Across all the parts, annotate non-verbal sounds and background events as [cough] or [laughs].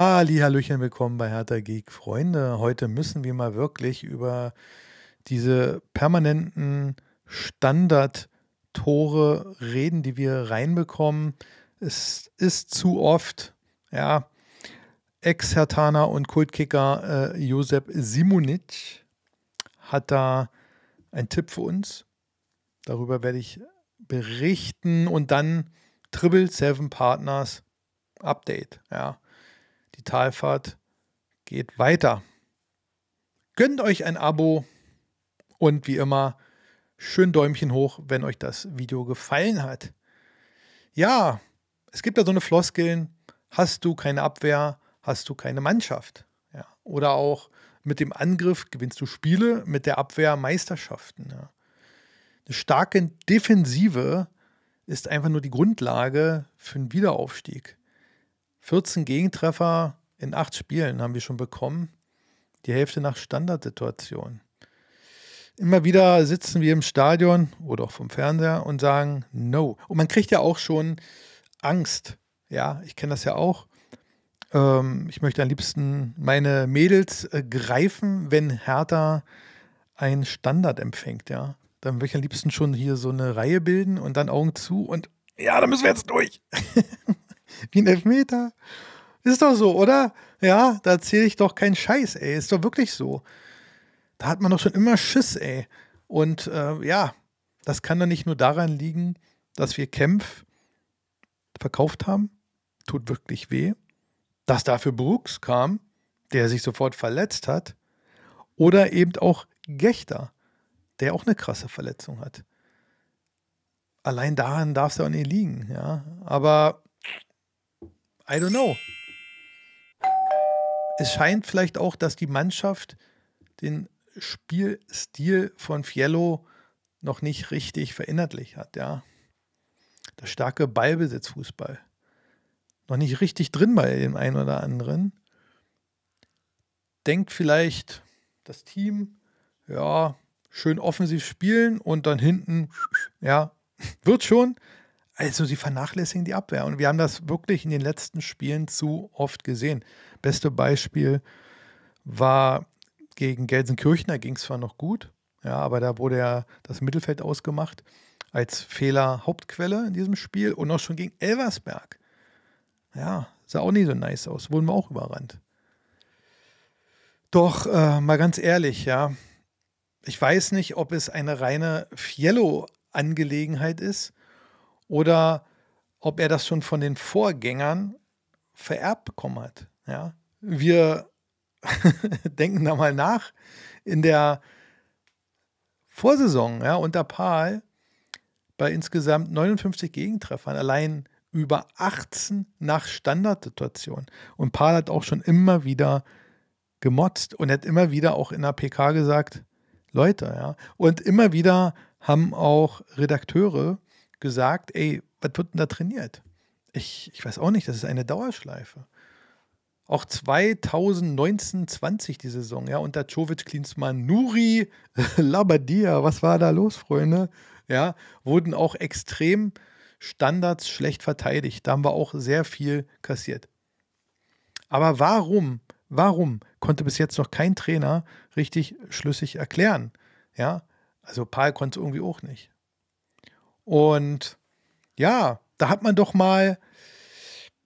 Hallihallöchen, willkommen bei Hertha Geek, Freunde. Heute müssen wir mal wirklich über diese permanenten Standard-Tore reden, die wir reinbekommen. Es ist zu oft, ja, Ex-Hertaner und Kultkicker äh, Josep Simonic hat da einen Tipp für uns. Darüber werde ich berichten und dann Triple Seven Partners Update, ja. Die Talfahrt geht weiter. Gönnt euch ein Abo und wie immer schön Däumchen hoch, wenn euch das Video gefallen hat. Ja, es gibt da so eine Floskeln, hast du keine Abwehr, hast du keine Mannschaft. Ja, oder auch mit dem Angriff gewinnst du Spiele, mit der Abwehr Meisterschaften. Ja. Eine starke Defensive ist einfach nur die Grundlage für einen Wiederaufstieg. 14 Gegentreffer in acht Spielen haben wir schon bekommen. Die Hälfte nach Standardsituation. Immer wieder sitzen wir im Stadion oder auch vom Fernseher und sagen No. Und man kriegt ja auch schon Angst. Ja, ich kenne das ja auch. Ähm, ich möchte am liebsten meine Mädels äh, greifen, wenn Hertha einen Standard empfängt. Ja, dann möchte ich am liebsten schon hier so eine Reihe bilden und dann Augen zu und ja, da müssen wir jetzt durch. [laughs] Wie ein Elfmeter. Ist doch so, oder? Ja, da erzähle ich doch keinen Scheiß, ey. Ist doch wirklich so. Da hat man doch schon immer Schiss, ey. Und äh, ja, das kann doch nicht nur daran liegen, dass wir Kempf verkauft haben. Tut wirklich weh. Dass dafür Brooks kam, der sich sofort verletzt hat. Oder eben auch Gechter, der auch eine krasse Verletzung hat. Allein daran darf es ja auch nicht liegen, ja. Aber I don't know. Es scheint vielleicht auch, dass die Mannschaft den Spielstil von Fiello noch nicht richtig verinnerlich hat, ja. Der starke Ballbesitzfußball. Noch nicht richtig drin bei dem einen oder anderen. Denkt vielleicht das Team, ja, schön offensiv spielen und dann hinten, ja, [laughs] wird schon. Also sie vernachlässigen die Abwehr. Und wir haben das wirklich in den letzten Spielen zu oft gesehen. Beste Beispiel war gegen Gelsenkirchen, da ging es zwar noch gut, ja, aber da wurde ja das Mittelfeld ausgemacht als Fehler Hauptquelle in diesem Spiel und auch schon gegen Elversberg. Ja, sah auch nicht so nice aus, wurden wir auch überrannt. Doch, äh, mal ganz ehrlich, ja, ich weiß nicht, ob es eine reine Fiello-Angelegenheit ist oder ob er das schon von den Vorgängern vererbt bekommen hat. Ja? Wir [laughs] denken da mal nach. In der Vorsaison ja, unter Paul bei insgesamt 59 Gegentreffern, allein über 18 nach Standardsituation. Und Paul hat auch schon immer wieder gemotzt und hat immer wieder auch in der PK gesagt, Leute, ja. Und immer wieder haben auch Redakteure gesagt, ey, was wird denn da trainiert? Ich, ich weiß auch nicht, das ist eine Dauerschleife. Auch 2019, 20 die Saison, ja, unter Czovic, Klinsmann, Nuri, [laughs] Labadia, was war da los, Freunde? Ja, wurden auch extrem Standards schlecht verteidigt. Da haben wir auch sehr viel kassiert. Aber warum, warum konnte bis jetzt noch kein Trainer richtig schlüssig erklären? Ja, also Paul konnte es irgendwie auch nicht. Und ja, da hat man doch mal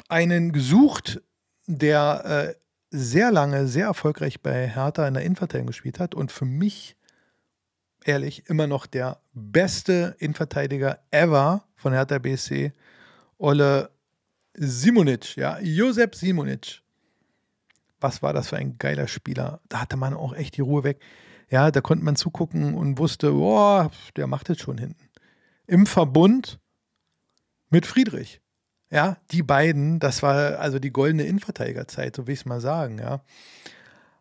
einen gesucht, der äh, sehr lange, sehr erfolgreich bei Hertha in der Innenverteidigung gespielt hat und für mich ehrlich immer noch der beste Innenverteidiger ever von Hertha BSC, Ole Simonic, ja, Josep Simonic. Was war das für ein geiler Spieler? Da hatte man auch echt die Ruhe weg. Ja, da konnte man zugucken und wusste, boah, der macht jetzt schon hinten im Verbund mit Friedrich. Ja, die beiden, das war also die goldene Innenverteidigerzeit, so will ich es mal sagen, ja.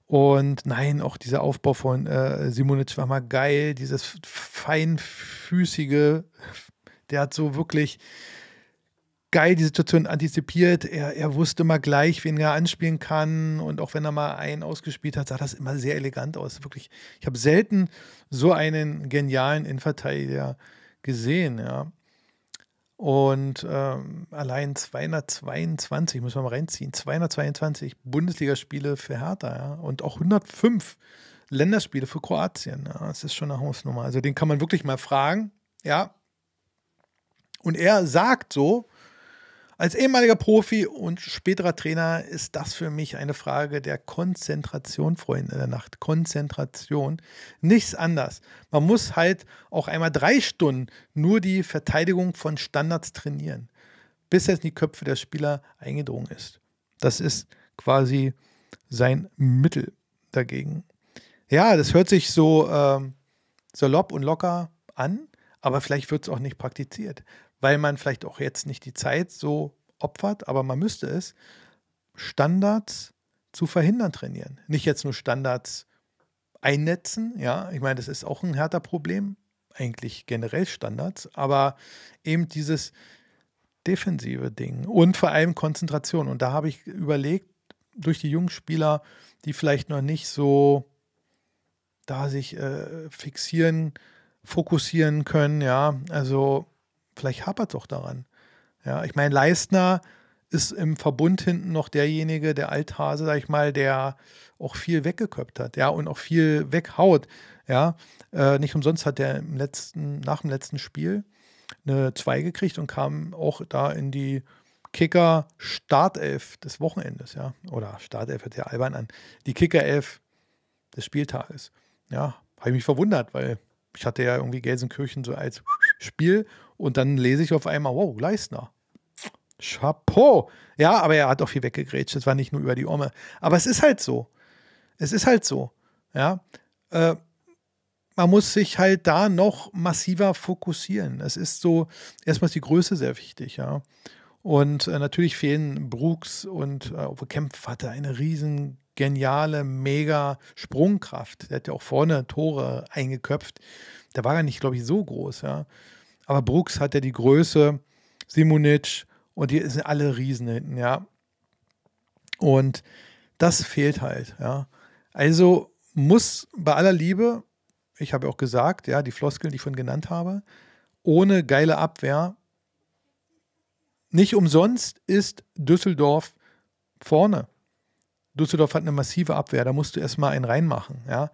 Und nein, auch dieser Aufbau von äh, Simonic war mal geil, dieses feinfüßige, der hat so wirklich geil die Situation antizipiert. Er, er wusste immer gleich, wen er anspielen kann. Und auch wenn er mal einen ausgespielt hat, sah das immer sehr elegant aus. Wirklich, ich habe selten so einen genialen Innenverteidiger äh, gesehen, ja. Und ähm, allein 222, muss man mal reinziehen, 222 Bundesligaspiele für Hertha, ja. Und auch 105 Länderspiele für Kroatien, ja. Das ist schon eine Hausnummer. Also den kann man wirklich mal fragen, ja. Und er sagt so, als ehemaliger Profi und späterer Trainer ist das für mich eine Frage der Konzentration, Freunde der Nacht. Konzentration. Nichts anders. Man muss halt auch einmal drei Stunden nur die Verteidigung von Standards trainieren, bis es in die Köpfe der Spieler eingedrungen ist. Das ist quasi sein Mittel dagegen. Ja, das hört sich so äh, salopp und locker an, aber vielleicht wird es auch nicht praktiziert weil man vielleicht auch jetzt nicht die Zeit so opfert, aber man müsste es, Standards zu verhindern trainieren. Nicht jetzt nur Standards einnetzen, ja, ich meine, das ist auch ein härter Problem, eigentlich generell Standards, aber eben dieses defensive Ding und vor allem Konzentration. Und da habe ich überlegt, durch die jungen Spieler, die vielleicht noch nicht so da sich äh, fixieren, fokussieren können, ja, also vielleicht hapert es auch daran. Ja, ich meine, Leistner ist im Verbund hinten noch derjenige, der Althase, sag ich mal, der auch viel weggeköpft hat, ja, und auch viel weghaut. Ja, äh, nicht umsonst hat er im letzten, nach dem letzten Spiel eine 2 gekriegt und kam auch da in die Kicker Startelf des Wochenendes, ja, oder Startelf hat der albern an, die Kicker 11 des Spieltages. Ja, habe ich mich verwundert, weil ich hatte ja irgendwie Gelsenkirchen so als Spiel und dann lese ich auf einmal, wow, Leistner. Chapeau. Ja, aber er hat auch viel weggegrätscht. Das war nicht nur über die Urme. Aber es ist halt so. Es ist halt so. Ja. Äh, man muss sich halt da noch massiver fokussieren. Es ist so, erstmal ist die Größe sehr wichtig, ja. Und äh, natürlich fehlen Brooks und äh, Kempf hatte eine riesen geniale, mega Sprungkraft. Der hat ja auch vorne Tore eingeköpft. Der war ja nicht, glaube ich, so groß. Ja. Aber Brooks hat ja die Größe, Simonic und die sind alle Riesen hinten, ja. Und das fehlt halt, ja. Also muss bei aller Liebe, ich habe ja auch gesagt, ja, die Floskeln, die ich von genannt habe, ohne geile Abwehr, nicht umsonst ist Düsseldorf vorne Düsseldorf hat eine massive Abwehr, da musst du erstmal einen reinmachen, ja.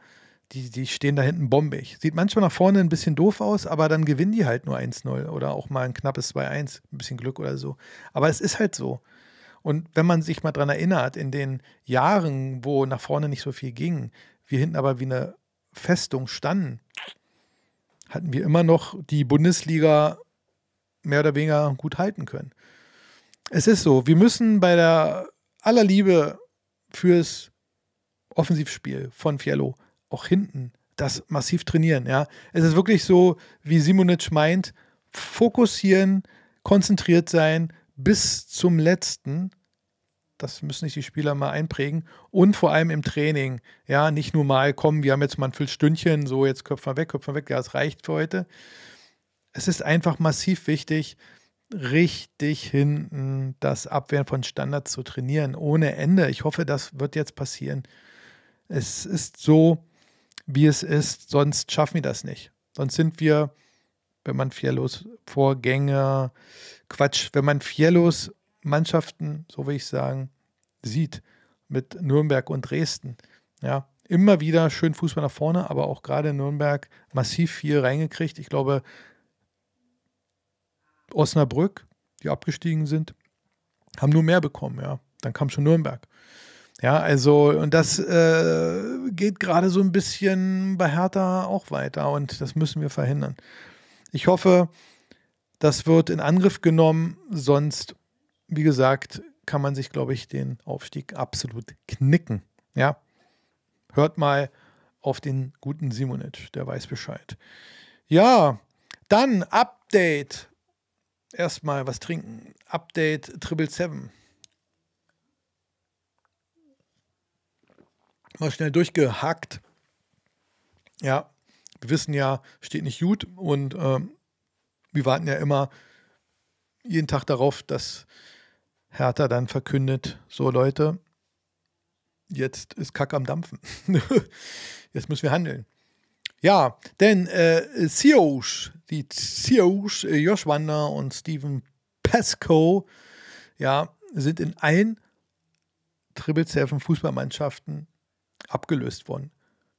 Die, die stehen da hinten bombig. Sieht manchmal nach vorne ein bisschen doof aus, aber dann gewinnen die halt nur 1-0 oder auch mal ein knappes 2-1, ein bisschen Glück oder so. Aber es ist halt so. Und wenn man sich mal dran erinnert, in den Jahren, wo nach vorne nicht so viel ging, wir hinten aber wie eine Festung standen, hatten wir immer noch die Bundesliga mehr oder weniger gut halten können. Es ist so, wir müssen bei der aller Liebe fürs Offensivspiel von Fiello auch hinten das massiv trainieren. Ja. Es ist wirklich so, wie Simonic meint, fokussieren, konzentriert sein bis zum letzten. Das müssen sich die Spieler mal einprägen. Und vor allem im Training. Ja, nicht nur mal kommen, wir haben jetzt mal ein Viertelstündchen, so jetzt Köpfe weg, Köpfe weg, ja, es reicht für heute. Es ist einfach massiv wichtig, richtig hinten das Abwehren von Standards zu trainieren, ohne Ende. Ich hoffe, das wird jetzt passieren. Es ist so, wie es ist, sonst schaffen wir das nicht. Sonst sind wir, wenn man fearlos Vorgänge, Quatsch, wenn man fearlos Mannschaften, so will ich sagen, sieht, mit Nürnberg und Dresden, ja, immer wieder schön Fußball nach vorne, aber auch gerade Nürnberg massiv viel reingekriegt. Ich glaube, Osnabrück, die abgestiegen sind, haben nur mehr bekommen, ja. Dann kam schon Nürnberg. Ja, also, und das äh, geht gerade so ein bisschen bei Hertha auch weiter und das müssen wir verhindern. Ich hoffe, das wird in Angriff genommen, sonst, wie gesagt, kann man sich, glaube ich, den Aufstieg absolut knicken. Ja, hört mal auf den guten Simonic, der weiß Bescheid. Ja, dann Update Erstmal was trinken. Update 777. Mal schnell durchgehackt. Ja, wir wissen ja, steht nicht gut und ähm, wir warten ja immer jeden Tag darauf, dass Hertha dann verkündet, so Leute, jetzt ist Kack am Dampfen. [laughs] jetzt müssen wir handeln. Ja, denn äh, Sioux, die Sioux, äh, Josh Wander und Steven Pesco, ja, sind in allen Triple Seven Fußballmannschaften abgelöst worden.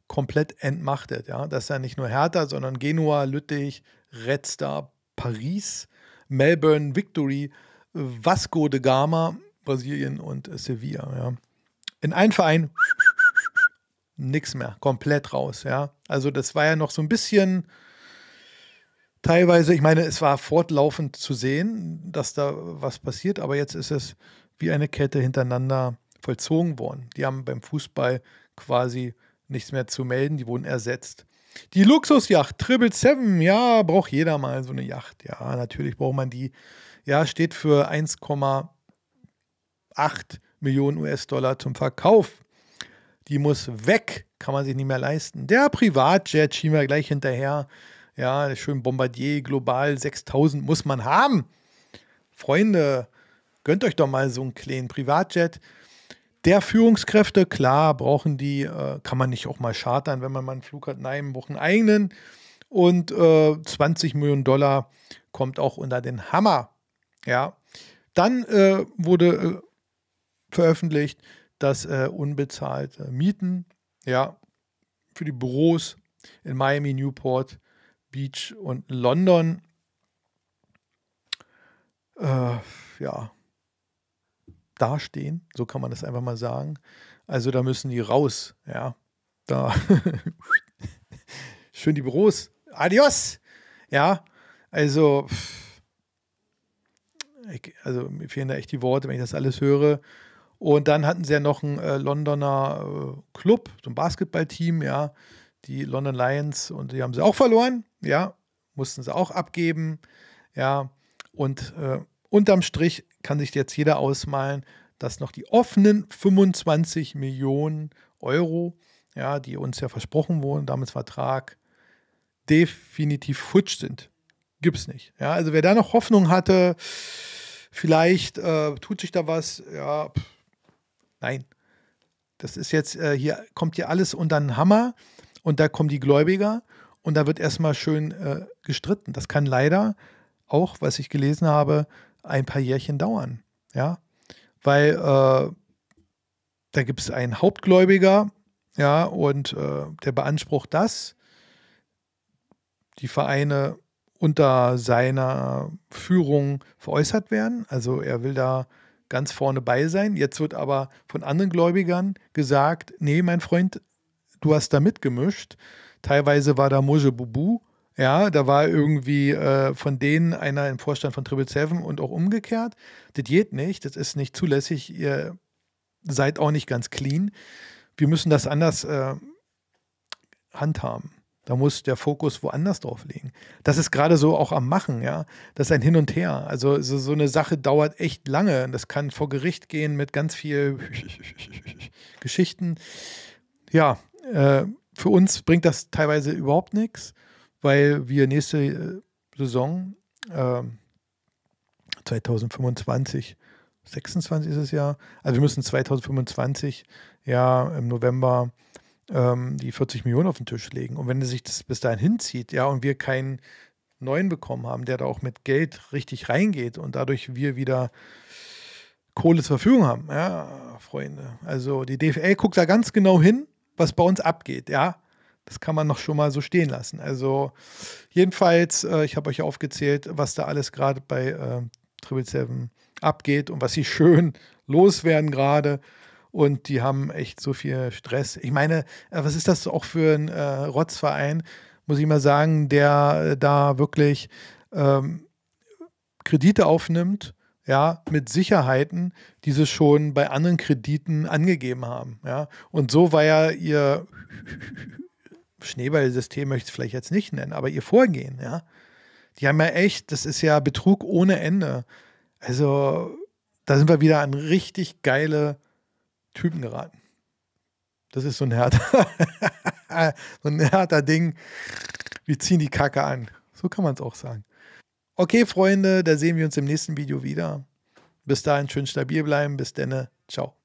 Komplett entmachtet, ja. Das ist ja nicht nur Hertha, sondern Genua, Lüttich, Red Star, Paris, Melbourne, Victory, Vasco de Gama, Brasilien und Sevilla, ja. In einen Verein nichts mehr, komplett raus, ja. Also das war ja noch so ein bisschen teilweise, ich meine, es war fortlaufend zu sehen, dass da was passiert, aber jetzt ist es wie eine Kette hintereinander vollzogen worden. Die haben beim Fußball quasi nichts mehr zu melden, die wurden ersetzt. Die Luxusjacht Triple Seven, ja, braucht jeder mal so eine Yacht. Ja, natürlich braucht man die. Ja, steht für 1,8 Millionen US-Dollar zum Verkauf die muss weg, kann man sich nicht mehr leisten. Der Privatjet schieben wir gleich hinterher. Ja, schön Bombardier Global 6000 muss man haben. Freunde, gönnt euch doch mal so einen kleinen Privatjet. Der Führungskräfte, klar, brauchen die, äh, kann man nicht auch mal chartern, wenn man mal einen Flug hat. Nein, braucht einen eigenen. Und äh, 20 Millionen Dollar kommt auch unter den Hammer. Ja. Dann äh, wurde äh, veröffentlicht, dass äh, unbezahlte Mieten, ja, für die Büros in Miami, Newport, Beach und London, äh, ja, dastehen, so kann man das einfach mal sagen. Also da müssen die raus, ja. Da [laughs] schön die Büros. Adios! Ja, also, ich, also mir fehlen da echt die Worte, wenn ich das alles höre. Und dann hatten sie ja noch einen äh, Londoner äh, Club, so ein Basketballteam, ja, die London Lions, und die haben sie auch verloren, ja, mussten sie auch abgeben, ja. Und äh, unterm Strich kann sich jetzt jeder ausmalen, dass noch die offenen 25 Millionen Euro, ja, die uns ja versprochen wurden, damals Vertrag, definitiv futsch sind. Gibt's nicht. Ja, also wer da noch Hoffnung hatte, vielleicht äh, tut sich da was, ja, pff, Nein. Das ist jetzt, äh, hier kommt hier alles unter den Hammer und da kommen die Gläubiger und da wird erstmal schön äh, gestritten. Das kann leider auch, was ich gelesen habe, ein paar Jährchen dauern. Ja, weil äh, da gibt es einen Hauptgläubiger, ja, und äh, der beansprucht das. Die Vereine unter seiner Führung veräußert werden. Also er will da ganz vorne bei sein. Jetzt wird aber von anderen Gläubigern gesagt, nee, mein Freund, du hast da mitgemischt. Teilweise war da Moje Bubu, ja, da war irgendwie äh, von denen einer im Vorstand von Triple Seven und auch umgekehrt. Das geht nicht, das ist nicht zulässig, ihr seid auch nicht ganz clean. Wir müssen das anders äh, handhaben. Da muss der Fokus woanders drauf liegen. Das ist gerade so auch am Machen, ja. Das ist ein Hin und Her. Also so, so eine Sache dauert echt lange. Das kann vor Gericht gehen mit ganz viel [laughs] Geschichten. Ja, äh, für uns bringt das teilweise überhaupt nichts, weil wir nächste äh, Saison äh, 2025 26 ist es ja. Also wir müssen 2025 ja im November ähm, die 40 Millionen auf den Tisch legen. Und wenn er sich das bis dahin hinzieht, ja, und wir keinen neuen bekommen haben, der da auch mit Geld richtig reingeht und dadurch wir wieder Kohle zur Verfügung haben, ja, Freunde. Also die DFL guckt da ganz genau hin, was bei uns abgeht, ja. Das kann man noch schon mal so stehen lassen. Also jedenfalls, äh, ich habe euch aufgezählt, was da alles gerade bei äh, Triple abgeht und was sie [laughs] schön loswerden gerade und die haben echt so viel Stress. Ich meine, äh, was ist das auch für ein äh, Rotzverein, muss ich mal sagen, der äh, da wirklich ähm, Kredite aufnimmt, ja, mit Sicherheiten, die sie schon bei anderen Krediten angegeben haben, ja. Und so war ja ihr [laughs] Schneeballsystem, möchte ich es vielleicht jetzt nicht nennen, aber ihr Vorgehen, ja. Die haben ja echt, das ist ja Betrug ohne Ende. Also, da sind wir wieder an richtig geile Typen geraten. Das ist so ein härter, [laughs] so ein härter Ding. Wir ziehen die Kacke an. So kann man es auch sagen. Okay, Freunde, da sehen wir uns im nächsten Video wieder. Bis dahin schön stabil bleiben. Bis denne. Ciao.